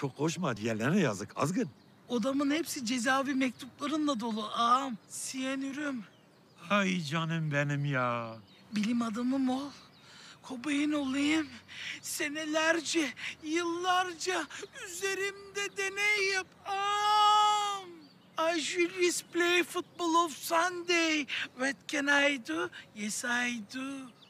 Çok koşma diğerlerine yazık azgın. Odamın hepsi cezaevi mektuplarınla dolu ağam. Siyanürüm. Ay canım benim ya. Bilim adamım ol. Kobayın olayım. Senelerce, yıllarca üzerimde deney yap. Ağam. I should play football of Sunday. What can I do? Yes I do.